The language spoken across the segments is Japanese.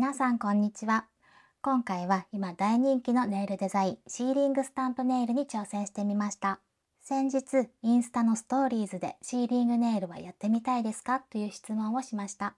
皆さんこんにちは今回は今大人気のネイルデザインシーリングスタンプネイルに挑戦してみました先日インスタのストーリーズでシーリングネイルはやってみたいですかという質問をしました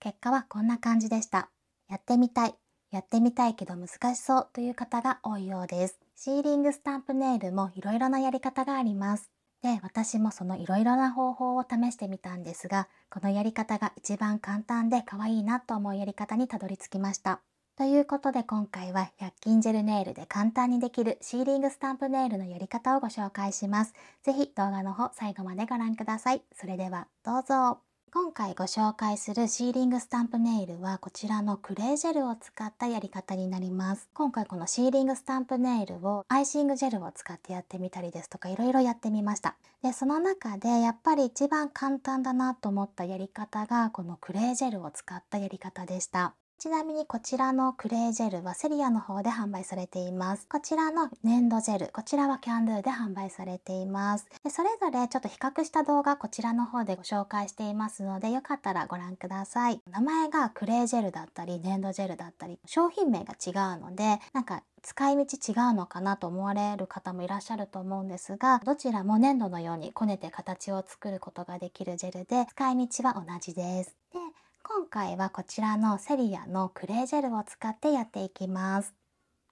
結果はこんな感じでしたやってみたいやってみたいけど難しそうという方が多いようですシーリングスタンプネイルもいろいろなやり方がありますで私もそのいろいろな方法を試してみたんですがこのやり方が一番簡単で可愛いなと思うやり方にたどり着きました。ということで今回は100均ジェルネイルで簡単にできるシーリングスタンプネイルのやり方をご紹介します。ぜひ動画の方最後までご覧ください。それではどうぞ。今回ご紹介するシーリングスタンプネイルはこちらのクレイジェルを使ったやり方になります。今回このシーリングスタンプネイルをアイシングジェルを使ってやってみたりですとかいろいろやってみました。で、その中でやっぱり一番簡単だなと思ったやり方がこのクレイジェルを使ったやり方でした。ちなみにこちらのクレイジェルはセリアの方で販売されています。こちらの粘土ジェル、こちらはキャンドゥで販売されています。でそれぞれちょっと比較した動画こちらの方でご紹介していますので、よかったらご覧ください。名前がクレイジェルだったり、粘土ジェルだったり、商品名が違うので、なんか使い道違うのかなと思われる方もいらっしゃると思うんですがどちらも粘土のようにこねて形を作ることができるジェルで使い道は同じです。で今回はこちらのセリアのクレージェルを使ってやっていきます。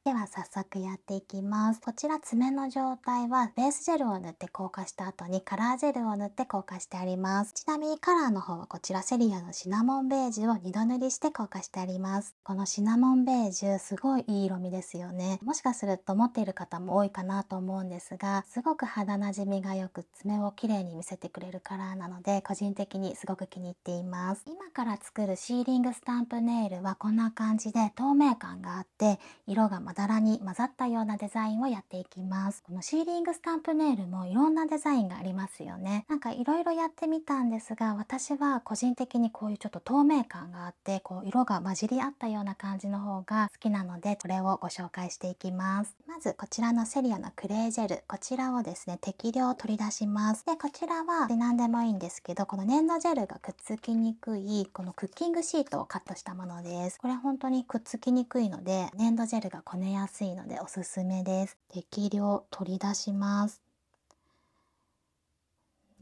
では早速やっていきますこちら爪の状態はベースジェルを塗って硬化した後にカラージェルを塗って硬化してありますちなみにカラーの方はこちらセリアのシナモンベージュを2度塗りして硬化してありますこのシナモンベージュすごいいい色味ですよねもしかすると持っている方も多いかなと思うんですがすごく肌なじみがよく爪を綺麗に見せてくれるカラーなので個人的にすごく気に入っています今から作るシーリングスタンプネイルはこんな感じで透明感があって色がま柄に混ざったようなデザインをやっていきます。このシーリングスタンプネイルもいろんなデザインがありますよね。なんかいろいろやってみたんですが、私は個人的にこういうちょっと透明感があって、こう色が混じり合ったような感じの方が好きなので、これをご紹介していきます。まずこちらのセリアのクレージェル、こちらをですね、適量取り出します。で、こちらは何でもいいんですけど、この粘土ジェルがくっつきにくい、このクッキングシートをカットしたものです。これ本当にくっつきにくいので、粘土ジェルがこねめやすいのでおすすめです適量取り出します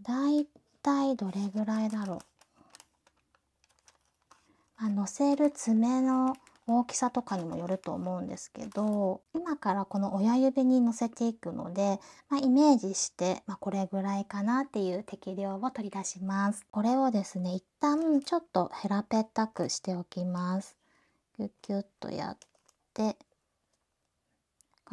だいたいどれぐらいだろうあのせる爪の大きさとかにもよると思うんですけど今からこの親指に乗せていくので、まあ、イメージして、まあ、これぐらいかなっていう適量を取り出しますこれをですね一旦ちょっとヘラペッタくしておきますキュッキュッとやって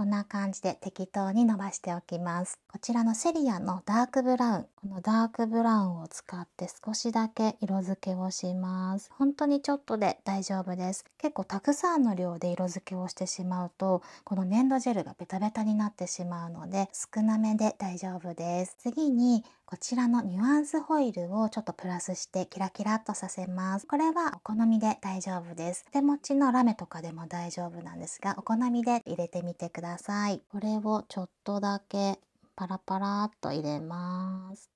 こんな感じで適当に伸ばしておきます。こちらのセリアのダークブラウン。このダークブラウンを使って少しだけ色付けをします。本当にちょっとで大丈夫です。結構たくさんの量で色付けをしてしまうと、この粘土ジェルがベタベタになってしまうので、少なめで大丈夫です。次にこちらのニュアンスホイールをちょっとプラスしてキラキラっとさせますこれはお好みで大丈夫です手持ちのラメとかでも大丈夫なんですがお好みで入れてみてくださいこれをちょっとだけパラパラっと入れます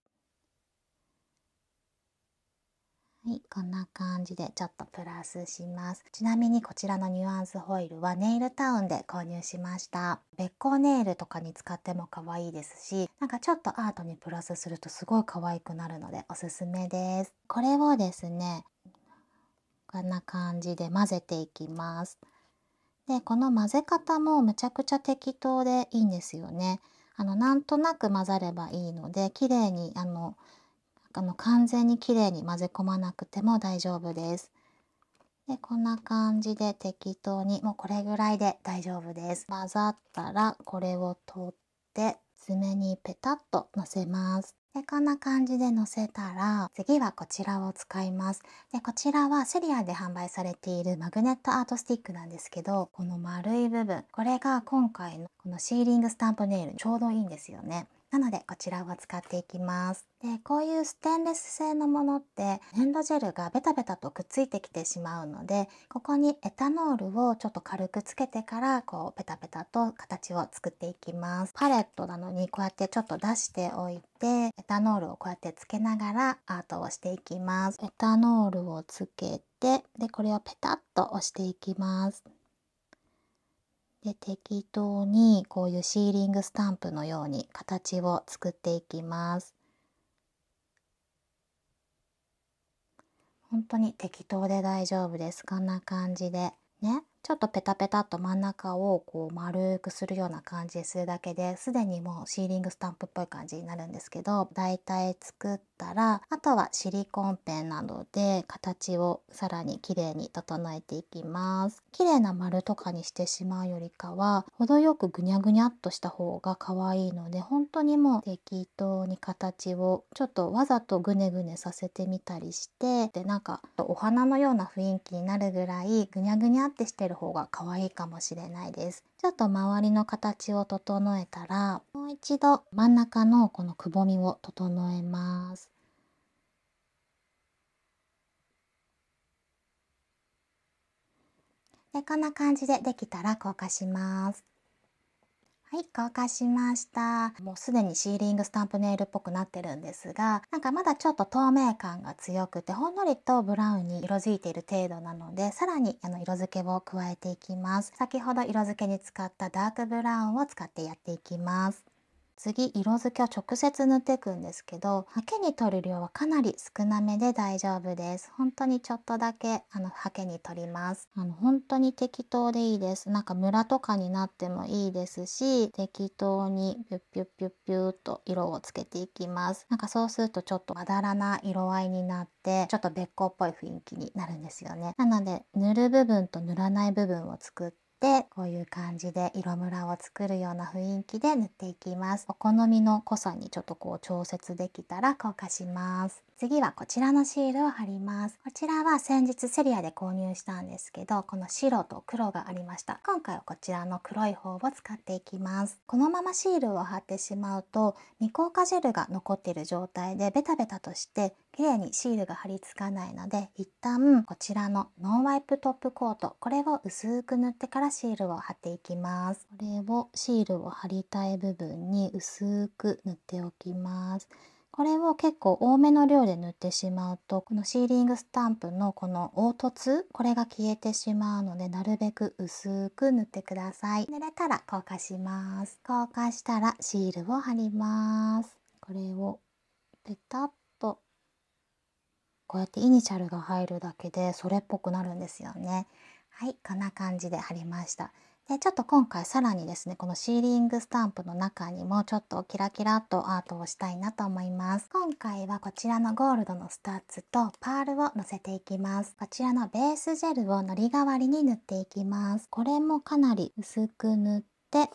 はい、こんな感じでちょっとプラスします。ちなみにこちらのニュアンスホイールはネイルタウンで購入しました。べっ甲ネイルとかに使っても可愛いですし、なんかちょっとアートにプラスするとすごい可愛くなるのでおすすめです。これをですね、こんな感じで混ぜていきます。で、この混ぜ方もむちゃくちゃ適当でいいんですよね。あの、なんとなく混ざればいいので、綺麗にあの、あの完全に綺麗に混ぜ込まなくても大丈夫です。でこんな感じで適当にもうこれぐらいで大丈夫です。混ざったらこれを取って爪にペタッとのせます。でこんな感じでのせたら次はこちらを使いますでこちらはセリアで販売されているマグネットアートスティックなんですけどこの丸い部分これが今回のこのシーリングスタンプネイルちょうどいいんですよねなのでこちらを使っていきますでこういうステンレス製のものって粘土ジェルがベタベタとくっついてきてしまうのでここにエタノールをちょっと軽くつけてからこうペタペタと形を作っていきますパレットなのにこうやってちょっと出しておいてエタノールをこうやってつけながらアートをしていきますエタノールをつけてでこれをペタッと押していきますで適当にこういうシーリングスタンプのように形を作っていきます本当に適当で大丈夫ですこんな感じでねちょっとペタペタっと真ん中をこう丸くするような感じでするだけですでにもうシーリングスタンプっぽい感じになるんですけどだいたい作っったらあとはシリコンペンなどで形をさらに綺麗に整えていきます綺麗な丸とかにしてしまうよりかは程よくぐにゃぐにゃっとした方が可愛いので本当にもう適当に形をちょっとわざとぐねぐねさせてみたりしてでなんかお花のような雰囲気になるぐらいぐにゃぐにゃってしてる方が可愛いかもしれないですちょっと周りの形を整えたらもう一度真ん中のこのくぼみを整えます。でこんな感じでできたら硬化します。はい硬化しましたもうすでにシーリングスタンプネイルっぽくなってるんですがなんかまだちょっと透明感が強くてほんのりとブラウンに色づいている程度なのでさらにあの色付けを加えていきます先ほど色付けに使ったダークブラウンを使ってやっていきます次色付けを直接塗っていくんですけどハケに取る量はかなり少なめで大丈夫です本当にちょっとだけあのハケに取りますあの本当に適当でいいですなんかムラとかになってもいいですし適当にピュッピュッピュッピュッと色をつけていきますなんかそうするとちょっとまだらな色合いになってちょっとべっこっぽい雰囲気になるんですよねなので塗る部分と塗らない部分を作ってってこういう感じで色ムラを作るような雰囲気で塗っていきますお好みの濃さにちょっとこう調節できたら硬化します次はこちらのシールを貼りますこちらは先日セリアで購入したんですけどこの白と黒がありました今回はこちらの黒い方を使っていきますこのままシールを貼ってしまうと未硬化ジェルが残っている状態でベタベタとして綺麗にシールが貼り付かないので一旦こちらのノンワイプトップコートこれを薄く塗ってからシールを貼っていきますこれをシールを貼りたい部分に薄く塗っておきますこれを結構多めの量で塗ってしまうとこのシーリングスタンプのこの凹凸これが消えてしまうのでなるべく薄く塗ってください濡れたら硬化します硬化したらシールを貼りますこれをペタッとこうやってイニシャルが入るだけでそれっぽくなるんですよねはいこんな感じで貼りましたでちょっと今回さらにですねこのシーリングスタンプの中にもちょっとキラキラとアートをしたいなと思います今回はこちらのゴールドのスタッツとパールをのせていきますこちらのベースジェルをのり代わりに塗っていきますこれもかなり薄く塗って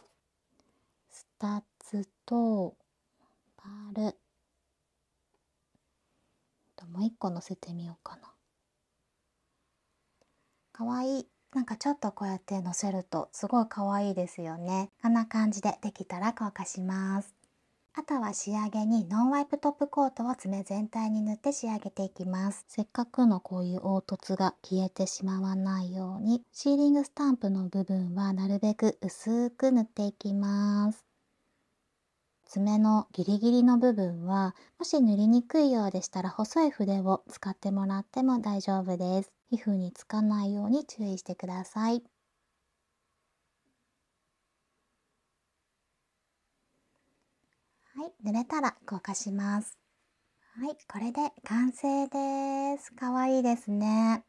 スタッツとパールもう一個のせてみようかなかわいいなんかちょっとこうやってのせるとすごい可愛いですよねこんな感じでできたら硬化しますあとは仕上げにノンワイプトップコートを爪全体に塗って仕上げていきますせっかくのこういう凹凸が消えてしまわないようにシーリングスタンプの部分はなるべく薄く塗っていきます爪のギリギリの部分はもし塗りにくいようでしたら細い筆を使ってもらっても大丈夫です皮膚につかないように注意してください。はい、濡れたら硬化します。はい、これで完成です。かわいいですね。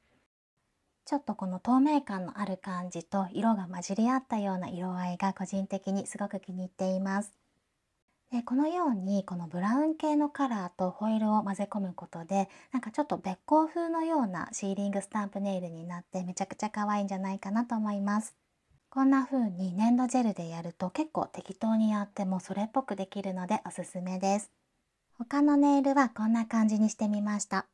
ちょっとこの透明感のある感じと色が混じり合ったような色合いが個人的にすごく気に入っています。でこのようにこのブラウン系のカラーとホイールを混ぜ込むことでなんかちょっとべっ甲風のようなシーリングスタンプネイルになってめちゃくちゃ可愛いんじゃないかなと思います。こんな風に粘土ジェルでやると結構適当にやってもそれっぽくできるのでおすすめです。他のネイルはこんな感じにしてみました。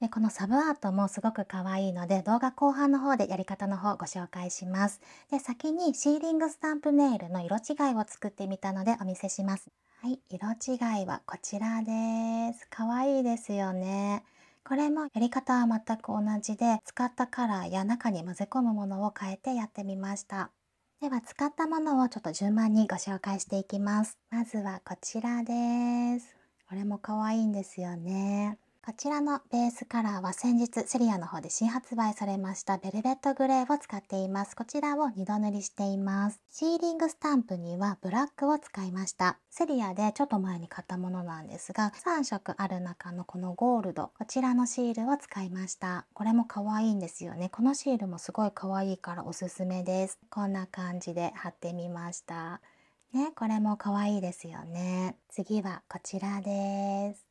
でこのサブアートもすごく可愛いので動画後半の方でやり方の方ご紹介します。で先にシーリングスタンプネイルの色違いを作ってみたのでお見せします。はい、色違いはこちらです。可愛いですよね。これもやり方は全く同じで、使ったカラーや中に混ぜ込むものを変えてやってみました。では使ったものをちょっと順番にご紹介していきます。まずはこちらです。これも可愛いんですよね。こちらのベースカラーは先日セリアの方で新発売されましたベルベットグレーを使っています。こちらを2度塗りしています。シーリングスタンプにはブラックを使いました。セリアでちょっと前に買ったものなんですが、3色ある中のこのゴールド、こちらのシールを使いました。これも可愛いんですよね。このシールもすごい可愛いからおすすめです。こんな感じで貼ってみました。ね、これも可愛いですよね。次はこちらです。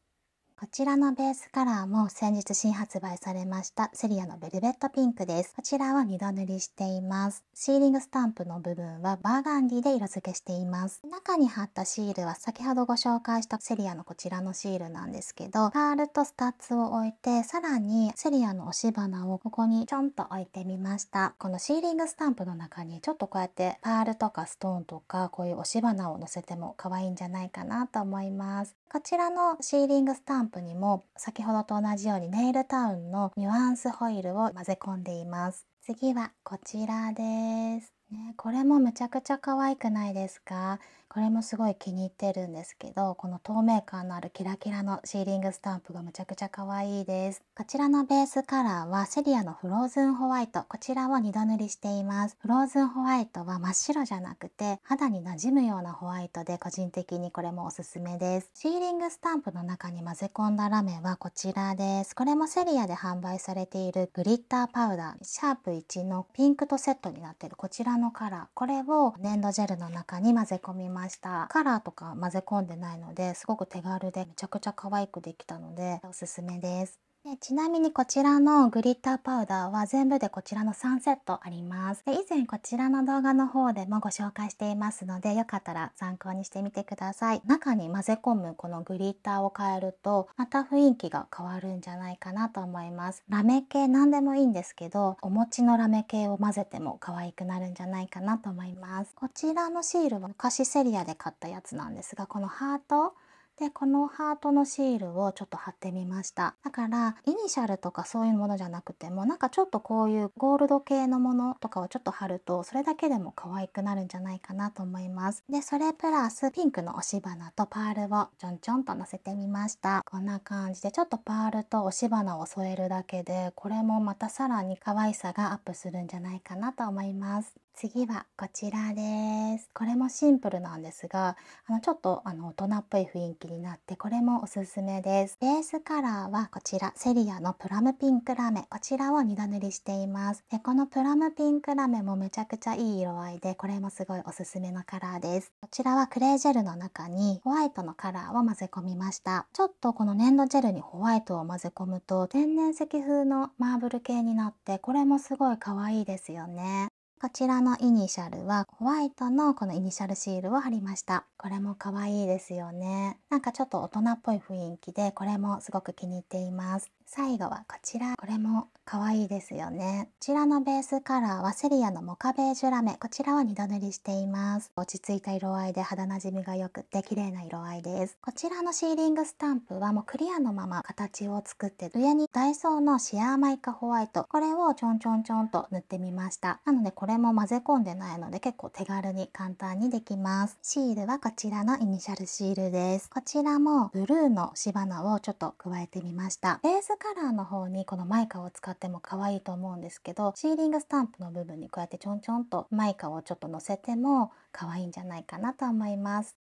こちらのベースカラーも先日新発売されましたセリアのベルベットピンクです。こちらは2度塗りしています。シーリングスタンプの部分はバーガンディで色付けしています。中に貼ったシールは先ほどご紹介したセリアのこちらのシールなんですけど、パールとスタッツを置いて、さらにセリアの押し花をここにちょんと置いてみました。このシーリングスタンプの中にちょっとこうやってパールとかストーンとかこういう押し花を乗せても可愛いんじゃないかなと思います。こちらのシーリングスタンプにも先ほどと同じようにネイルタウンのニュアンスホイールを混ぜ込んでいます次はこちらですね、これもむちゃくちゃ可愛くないですかこれもすごい気に入ってるんですけどこの透明感のあるキラキラのシーリングスタンプがむちゃくちゃ可愛いですこちらのベースカラーはセリアのフローズンホワイトこちらを2度塗りしていますフローズンホワイトは真っ白じゃなくて肌に馴染むようなホワイトで個人的にこれもおすすめですシーリングスタンプの中に混ぜ込んだラメはこちらですこれもセリアで販売されているグリッターパウダーシャープ1のピンクとセットになっているこちらのカラーこれを粘土ジェルの中に混ぜ込みますましたカラーとか混ぜ込んでないのですごく手軽でめちゃくちゃ可愛くできたのでおすすめですでちなみにこちらのグリッターパウダーは全部でこちらの3セットありますで以前こちらの動画の方でもご紹介していますのでよかったら参考にしてみてください中に混ぜ込むこのグリッターを変えるとまた雰囲気が変わるんじゃないかなと思いますラメ系何でもいいんですけどお餅のラメ系を混ぜても可愛くなるんじゃないかなと思いますこちらのシールは昔セリアで買ったやつなんですがこのハートでこのハートのシールをちょっと貼ってみましただからイニシャルとかそういうものじゃなくてもなんかちょっとこういうゴールド系のものとかをちょっと貼るとそれだけでも可愛くなるんじゃないかなと思いますでそれプラスピンクの押し花とパールをちょんちょんと乗せてみましたこんな感じでちょっとパールと押し花を添えるだけでこれもまたさらに可愛さがアップするんじゃないかなと思います次はこちらですこれもシンプルなんですがあのちょっとあの大人っぽい雰囲気になってこれもおすすめですベースカラーはこちらセリアのプラムピンクラメこちらを2度塗りしていますでこのプラムピンクラメもめちゃくちゃいい色合いでこれもすごいおすすめのカラーですこちらはクレイジェルの中にホワイトのカラーを混ぜ込みましたちょっとこの粘土ジェルにホワイトを混ぜ込むと天然石風のマーブル系になってこれもすごい可愛いですよねこちらのイニシャルはホワイトのこのイニシャルシールを貼りました。これも可愛いですよね。なんかちょっと大人っぽい雰囲気でこれもすごく気に入っています。最後はこちら。これも可愛いですよね。こちらのベースカラーはセリアのモカベージュラメ。こちらは2度塗りしています。落ち着いた色合いで肌なじみが良くて綺麗な色合いです。こちらのシーリングスタンプはもうクリアのまま形を作って上にダイソーのシアーマイカホワイト。これをちょんちょんちょんと塗ってみました。なのでこれも混ぜ込んでないので結構手軽に簡単にできます。シールはこちらのイニシャルシールです。こちらもブルーの火花をちょっと加えてみました。ベースカラーの方にこのマイカを使っても可愛いと思うんですけどシーリングスタンプの部分にこうやってちょんちょんとマイカをちょっと乗せても可愛いんじゃないかなと思います。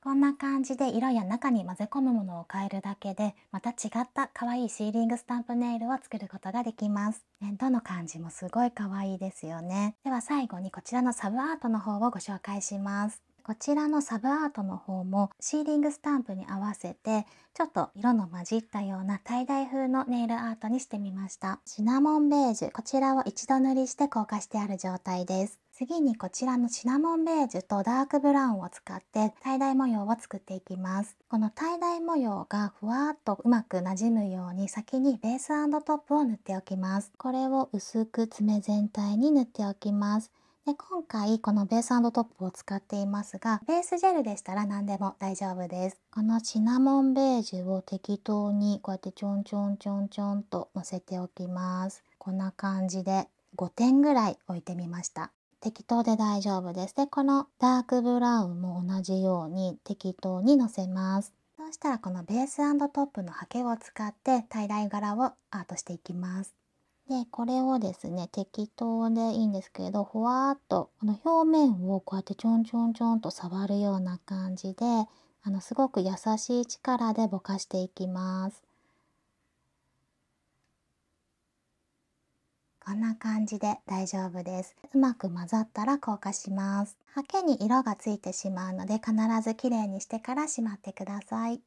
こんな感じで色や中に混ぜ込むものを変えるだけでまた違った可愛いシーリングスタンプネイルを作ることができます。ね、どの感じもすごい可愛いですよね。では最後にこちらのサブアートの方をご紹介します。こちらのサブアートの方もシーリングスタンプに合わせてちょっと色の混じったような滞在風のネイルアートにしてみましたシナモンベージュこちらを一度塗りして硬化してある状態です次にこちらのシナモンベージュとダークブラウンを使って滞在模様を作っていきます。この滞在模様がふわっとうまくなじむように先にベーストップを塗っておきます。これを薄く爪全体に塗っておきます。で今回このベーストップを使っていますがベースジェルでしたら何でも大丈夫ですこのシナモンベージュを適当にこうやってちょんちょんちょんちょんと乗せておきますこんな感じで5点ぐらい置いてみました適当で大丈夫ですでこのダークブラウンも同じように適当にのせますそうしたらこのベーストップのハケを使って平らい柄をアートしていきますでこれをですね適当でいいんですけれどふわっとこの表面をこうやってちょんちょんちょんと触るような感じであのすごく優しい力でぼかしていきます。こんな感じで大丈夫です。うまく混ざったら硬化します。ハケに色がついてしまうので必ずきれいにしてからしまってください。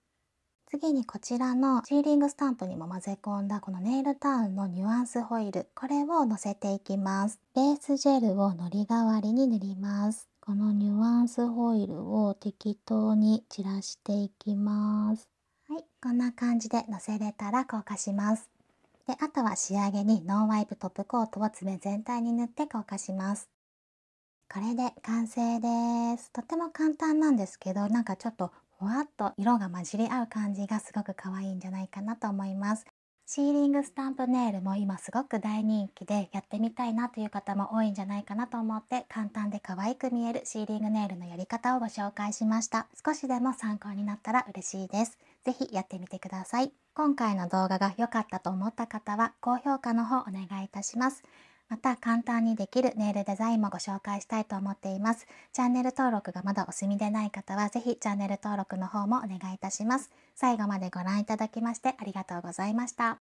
次にこちらのシーリングスタンプにも混ぜ込んだこのネイルタウンのニュアンスホイルこれをのせていきますベースジェルをのり代わりに塗りますこのニュアンスホイルを適当に散らしていきますはいこんな感じでのせれたら硬化しますであとは仕上げにノンワイプトップコートを爪全体に塗って硬化しますこれで完成ですとっても簡単なんですけどなんかちょっとふわっと色が混じり合う感じがすごく可愛いんじゃないかなと思いますシーリングスタンプネイルも今すごく大人気でやってみたいなという方も多いんじゃないかなと思って簡単で可愛く見えるシーリングネイルのやり方をご紹介しました少しでも参考になったら嬉しいですぜひやってみてください今回の動画が良かったと思った方は高評価の方お願いいたしますまた簡単にできるネイルデザインもご紹介したいと思っています。チャンネル登録がまだお済みでない方は、ぜひチャンネル登録の方もお願いいたします。最後までご覧いただきましてありがとうございました。